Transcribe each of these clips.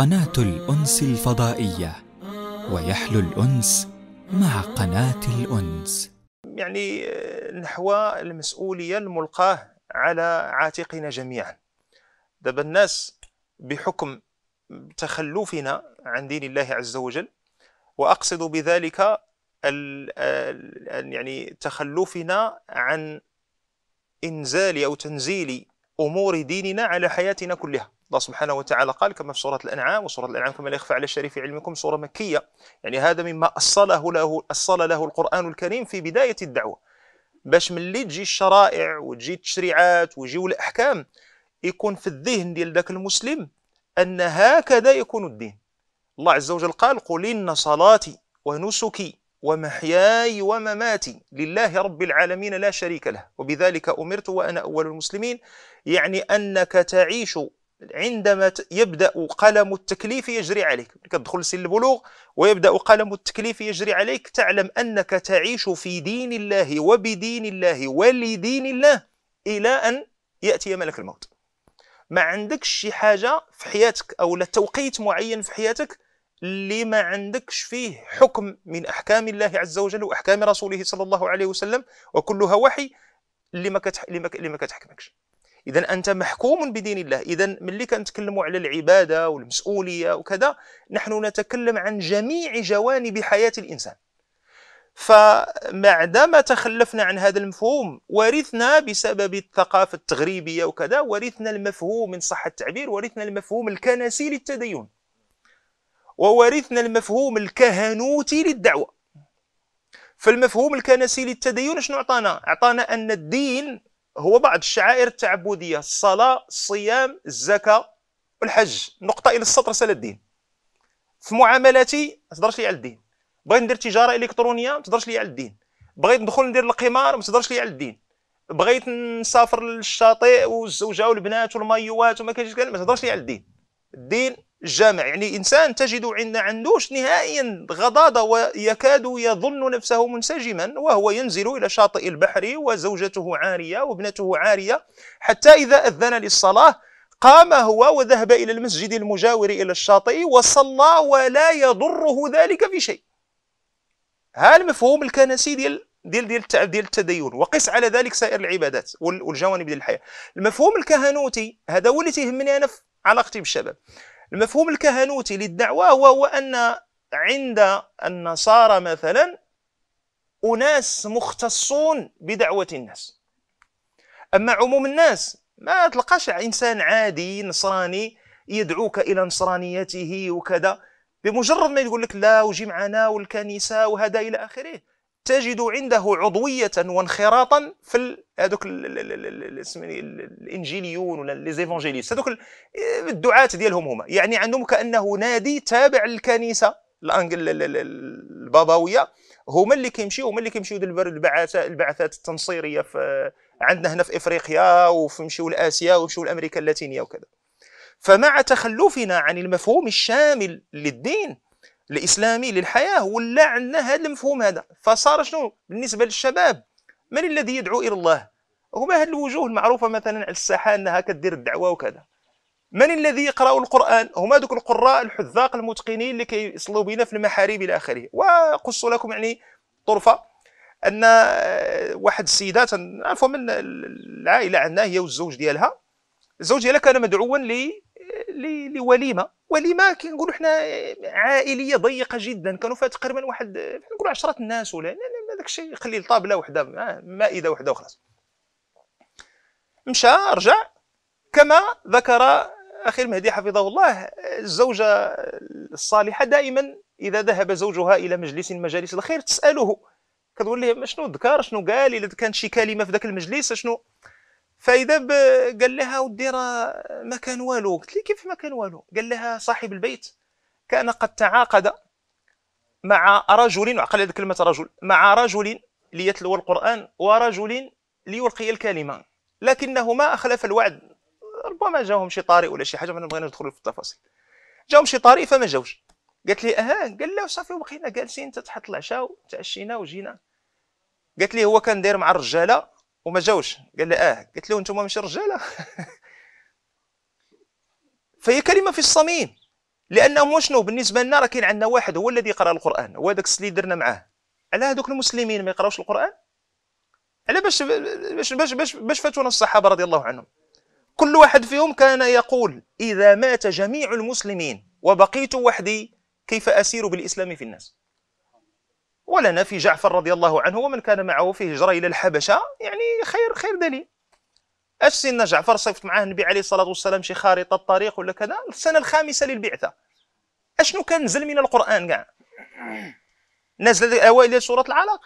قناة الأنس الفضائية ويحلو الأنس مع قناة الأنس يعني آه، نحو المسؤولية الملقاة على عاتقنا جميعا دابا الناس بحكم تخلفنا عن دين الله عز وجل واقصد بذلك ال آه، يعني تخلفنا عن انزال او تنزيل امور ديننا على حياتنا كلها الله سبحانه وتعالى قال كما في سورة الأنعام وسورة الأنعام كما لا يخفى على الشريف علمكم سورة مكية يعني هذا مما أصله له أصل له القرآن الكريم في بداية الدعوة باش ملي تجي الشرائع وتجي التشريعات ويجيو الأحكام يكون في الذهن ديال ذاك المسلم أن هكذا يكون الدين الله عز وجل قال قل إن صلاتي ونسكي ومحياي ومماتي لله رب العالمين لا شريك له وبذلك أمرت وأنا أول المسلمين يعني أنك تعيش عندما يبدا قلم التكليف يجري عليك كتدخل سن البلوغ ويبدا قلم التكليف يجري عليك تعلم انك تعيش في دين الله وبدين الله ولدين الله الى ان ياتي ملك الموت ما عندكش شي حاجه في حياتك او لا توقيت معين في حياتك اللي ما عندكش فيه حكم من احكام الله عز وجل واحكام رسوله صلى الله عليه وسلم وكلها وحي اللي ما كتح... اللي ما كتحكمكش اذا انت محكوم بدين الله اذا ملي كنتكلموا على العباده والمسؤوليه وكذا نحن نتكلم عن جميع جوانب حياه الانسان فمعدما تخلفنا عن هذا المفهوم ورثنا بسبب الثقافة التغريبية وكذا ورثنا المفهوم من صح التعبير ورثنا المفهوم الكنسي للتدين وورثنا المفهوم الكهنوتي للدعوة فالمفهوم الكنسي للتدين شنو عطانا؟ عطانا أن الدين هو بعض الشعائر التعبديه الصلاه الصيام الزكاه والحج نقطه الى السطر سال الدين في معاملاتي ما تهضرش لي على الدين بغيت ندير تجاره الكترونيه ما تهضرش لي على الدين بغيت ندخل ندير القمار ما تهضرش لي على الدين بغيت نسافر للشاطئ والزوجه والبنات والمايوات وما كاينش ما تهضرش لي على الدين الدين الجامع يعني إنسان تجد عند عندوش نهائيا غضاضة ويكاد يظن نفسه منسجما وهو ينزل إلى شاطئ البحر وزوجته عارية وابنته عارية حتى إذا أذن للصلاة قام هو وذهب إلى المسجد المجاور إلى الشاطئ وصلى ولا يضره ذلك في شيء هذا المفهوم الكنسي ديال ديال ديال ديال التدين وقس على ذلك سائر العبادات والجوانب ديال الحياه المفهوم الكهنوتي هذا هو اللي تيهمني انا في علاقتي بالشباب المفهوم الكهنوتي للدعوة وهو أن عند النصارى مثلا أناس مختصون بدعوة الناس أما عموم الناس ما تلقاش إنسان عادي نصراني يدعوك إلى نصرانيته وكذا بمجرد ما يقول لك لا وجي معنا والكنيسة وهذا إلى آخره تجد عنده عضويه وانخراطا في هذوك إيه، الانجيليون ولا ليزيفانجيليست هذوك إيه، الدعاة ديالهم هما يعني عندهم كانه نادي تابع للكنيسه الباباويه هما اللي كيمشيو هما اللي كيمشيو البعثات البعثات التنصيريه في عندنا هنا في افريقيا ومشيو لاسيا ومشيو لامريكا اللاتينيه وكذا فمع تخلفنا عن المفهوم الشامل للدين الاسلامي للحياه ولا عندنا هذا المفهوم هذا فصار شنو بالنسبه للشباب من الذي يدعو الى الله هما هذه الوجوه المعروفه مثلا على الساحه انها كدير الدعوه وكذا من الذي يقرا القران هما ذوك القراء الحذاق المتقنين اللي كيصلوا بنا في المحاريب الى اخره وقص لكم يعني طرفه ان آه، واحد السيده تنعرفوا من العائله عندنا هي والزوج ديالها الزوج ديالها كان مدعوا لي لوليمه وليمه كنقولوا حنا عائليه ضيقه جدا كانوا فيها تقريبا واحد نقولوا عشرات الناس ولا داك الشيء خلي الطابله وحده آه، مائده وحده وخلاص مشى رجع كما ذكر اخي المهدي حفظه الله الزوجه الصالحه دائما اذا ذهب زوجها الى مجلس من مجالس الخير تساله كتقول ليه شنو ذكر شنو قال اذا كانت شي كلمه في ذاك المجلس شنو فاذا قال لها ودي راه ما كان والو قلت لي كيف ما كان والو قال لها صاحب البيت كان قد تعاقد مع رجل وعقل هذه كلمه رجل مع رجل ليتلو القران ورجل ليلقي الكلمه لكنهما اخلف الوعد ربما جاهم شي طارئ ولا شي حاجه ما بغينا ندخل في التفاصيل جاهم شي طارئ فما جاوش قالت لي اها قال له صافي وبقينا جالسين حتى تحط العشاء وتعشينا وجينا قالت لي هو كان داير مع الرجاله وما جاوش قال لي اه قلت له انتم مش رجاله فهي كلمه في الصميم لانه شنو بالنسبه لنا راه كاين عندنا واحد هو الذي يقرا القران هو داك اللي درنا معاه على هذوك المسلمين ما يقراوش القران على باش باش باش باش, باش فاتونا الصحابه رضي الله عنهم كل واحد فيهم كان يقول اذا مات جميع المسلمين وبقيت وحدي كيف اسير بالاسلام في الناس ولنا في جعفر رضي الله عنه ومن كان معه في هجرة إلى الحبشة يعني خير خير دليل اش سيدنا جعفر صيفط معاه النبي عليه الصلاة والسلام شي خارطة الطريق ولا كذا السنة الخامسة للبعثة اشنو كان نزل من القرآن كاع نازلة أوائل سورة العلاق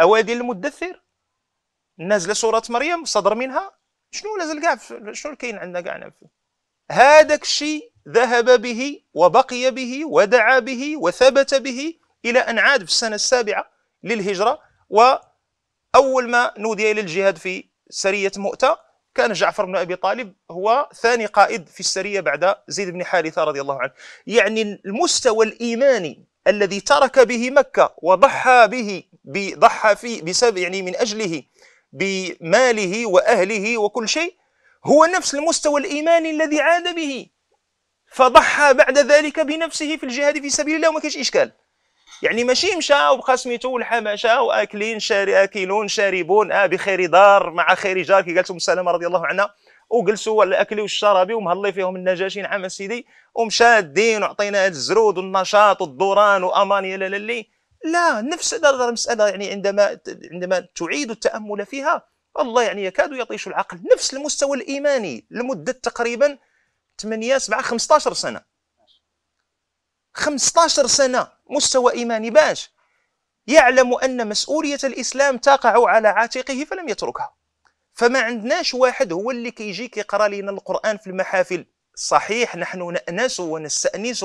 أوائل المدثر نازلة سورة مريم صدر منها شنو نازل كاع شنو كاين عندنا كاع هذاك الشيء ذهب به وبقي به ودعا به وثبت به إلى أن عاد في السنة السابعة للهجرة وأول ما نودي إلى الجهاد في سرية مؤتة كان جعفر بن أبي طالب هو ثاني قائد في السرية بعد زيد بن حارثة رضي الله عنه يعني المستوى الإيماني الذي ترك به مكة وضحى به بضحى فيه بسبب يعني من أجله بماله وأهله وكل شيء هو نفس المستوى الإيماني الذي عاد به فضحى بعد ذلك بنفسه في الجهاد في سبيل الله وما كاينش إشكال يعني ماشي مشى وبقى سميتو والحماشة واكلين شاري اكلون شاربون اه بخير دار مع خير جار كي قالت ام سلمه رضي الله عنها وجلسوا على الاكل والشراب ومهلي فيهم النجاشي نعم سيدي ومشى الدين وعطينا الزرود والنشاط والدوران وامان يا لا لا نفس المساله يعني عندما عندما تعيد التامل فيها الله يعني يكاد يطيش العقل نفس المستوى الايماني لمده تقريبا 8 7 15 سنه 15 سنه مستوى إيماني باش يعلم أن مسؤولية الإسلام تقع على عاتقه فلم يتركها فما عندناش واحد هو اللي كيجي كيقرا لنا القرآن في المحافل صحيح نحن نأنس ونستأنس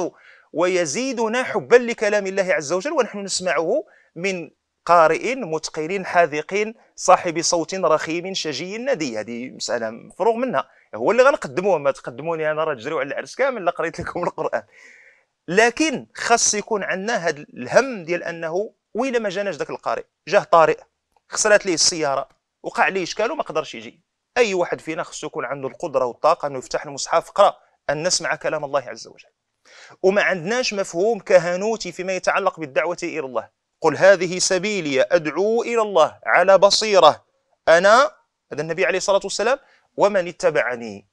ويزيدنا حبا لكلام الله عز وجل ونحن نسمعه من قارئ متقن حاذق صاحب صوت رخيم شجي ندي هذه مسألة مفروغ منها هو اللي غنقدموه ما تقدموني أنا راه تجريو على العرس كامل لا قريت لكم القرآن لكن خاص يكون عندنا هذا الهم ديال انه ويلا ما جاناش ذاك القارئ جاه طارئ خسرات ليه السياره وقع ليه اشكال وما قدرش يجي اي واحد فينا خصو يكون عنده القدره والطاقه انه يفتح المصحف قرا ان نسمع كلام الله عز وجل وما عندناش مفهوم كهنوتي فيما يتعلق بالدعوه الى الله قل هذه سبيلي ادعو الى الله على بصيره انا هذا النبي عليه الصلاه والسلام ومن اتبعني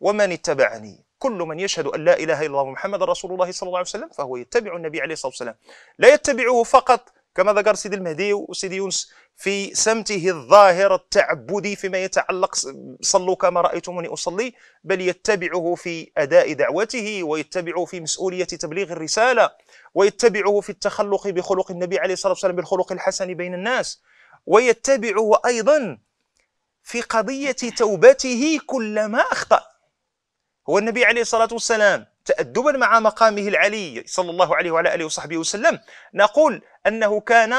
ومن اتبعني كل من يشهد أن لا إله إلا الله محمد رسول الله صلى الله عليه وسلم فهو يتبع النبي عليه الصلاة والسلام لا يتبعه فقط كما ذكر سيدي المهدي وسيدي يونس في سمته الظاهر التعبدي فيما يتعلق صلوا كما رأيتموني أصلي بل يتبعه في أداء دعوته ويتبعه في مسؤولية تبليغ الرسالة ويتبعه في التخلق بخلق النبي عليه الصلاة والسلام بالخلق الحسن بين الناس ويتبعه أيضا في قضية توبته كلما أخطأ هو النبي عليه الصلاة والسلام تأدبا مع مقامه العلي صلى الله عليه وعلى آله وصحبه وسلم نقول أنه كان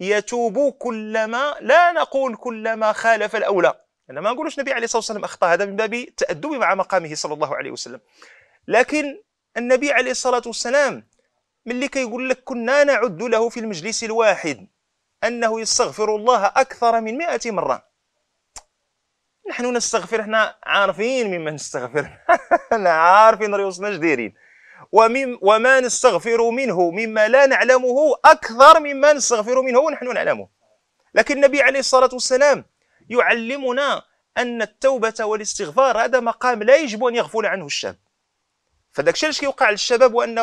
يتوب كلما لا نقول كلما خالف الأولى أنا ما نقولش النبي عليه الصلاة والسلام أخطأ هذا من باب التأدب مع مقامه صلى الله عليه وسلم لكن النبي عليه الصلاة والسلام من اللي كيقول لك كنا نعد له في المجلس الواحد أنه يستغفر الله أكثر من مائة مرة نحن نستغفر احنا عارفين مما نستغفر احنا عارفين ريوسنا دايرين ومن وما نستغفر منه مما لا نعلمه اكثر مما نستغفر منه ونحن نعلمه لكن النبي عليه الصلاه والسلام يعلمنا ان التوبه والاستغفار هذا مقام لا يجب ان يغفل عنه الشاب فداك الشيء اللي كيوقع للشباب وانه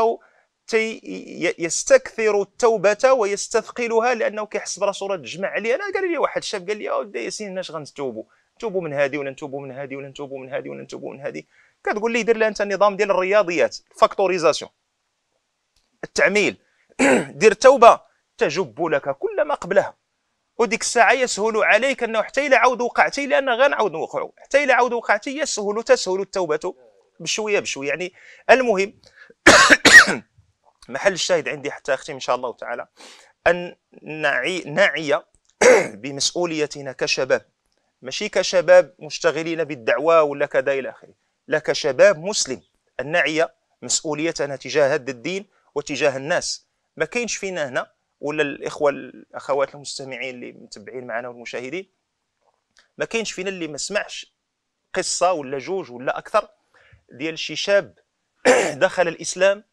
انه يستكثر التوبه ويستثقلها لانه كيحس براسو راه تجمع عليه انا قال لي واحد الشاب قال لي اودي ياسين أش غنتوبوا نتوبوا من هذه ولا نتوبوا من هذه ولا نتوبوا من هذه ولا نتوبوا من هذه كتقول لي دير لها انت النظام ديال الرياضيات الفاكتوريزاسيون التعميل دير توبه تجب لك كل ما قبلها وديك الساعه يسهل عليك انه حتى الى عاود وقعتي لان غنعاود نوقعوا حتى الى عاود وقعتي يسهل تسهل التوبه بشويه بشويه يعني المهم محل الشاهد عندي حتى اختي ان شاء الله تعالى ان نعي نعي بمسؤوليتنا كشباب ماشي كشباب مشتغلين بالدعوة ولا كذا إلى آخره لا كشباب مسلم الناعية مسؤوليتنا تجاه هذا الدين وتجاه الناس ما كاينش فينا هنا ولا الإخوة الأخوات المستمعين اللي متبعين معنا والمشاهدين ما كاينش فينا اللي ما سمعش قصة ولا جوج ولا أكثر ديال شي شاب دخل الإسلام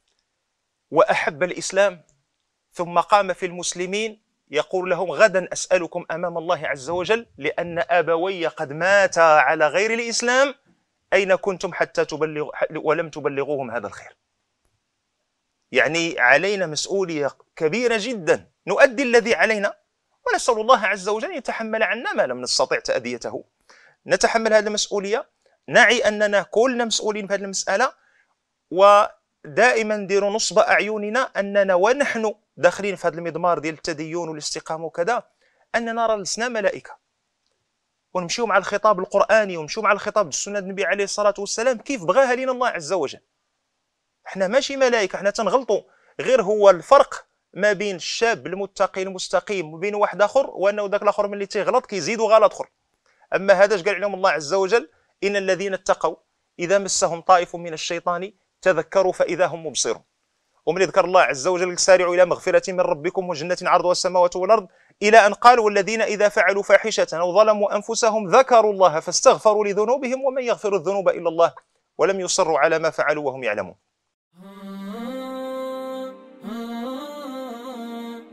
وأحب الإسلام ثم قام في المسلمين يقول لهم غدا أسألكم أمام الله عز وجل لأن أبوي قد ماتا على غير الإسلام أين كنتم حتى تبلغ ولم تبلغوهم هذا الخير يعني علينا مسؤولية كبيرة جدا نؤدي الذي علينا ونسأل الله عز وجل أن يتحمل عنا ما لم نستطع تأديته نتحمل هذه المسؤولية نعي أننا كلنا مسؤولين في هذه المسألة ودائما ندير نصب أعيننا أننا ونحن داخلين في هذا المضمار ديال التدين والاستقامه وكذا اننا نرى لسنا ملائكه ونمشيو مع الخطاب القراني ونمشيو مع الخطاب السنه النبي عليه الصلاه والسلام كيف بغاها لنا الله عز وجل حنا ماشي ملائكه حنا تنغلطوا غير هو الفرق ما بين الشاب المتقي المستقيم وبين واحد اخر وانه ذاك الاخر ملي تيغلط كيزيدوا غلط اخر اما هذا اش قال عليهم الله عز وجل ان الذين اتقوا اذا مسهم طائف من الشيطان تذكروا فاذا هم مبصرون ومن يذكر الله عز وجل سارعوا إلى مغفرة من ربكم وجنة عرضها السماوات والأرض إلى أن قال والذين إذا فعلوا فاحشة أو ظلموا أنفسهم ذكروا الله فاستغفروا لذنوبهم ومن يغفر الذنوب إلا الله ولم يصروا على ما فعلوا وهم يعلمون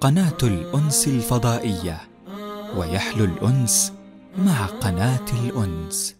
قناة الأنس الفضائية ويحلو الأنس مع قناة الأنس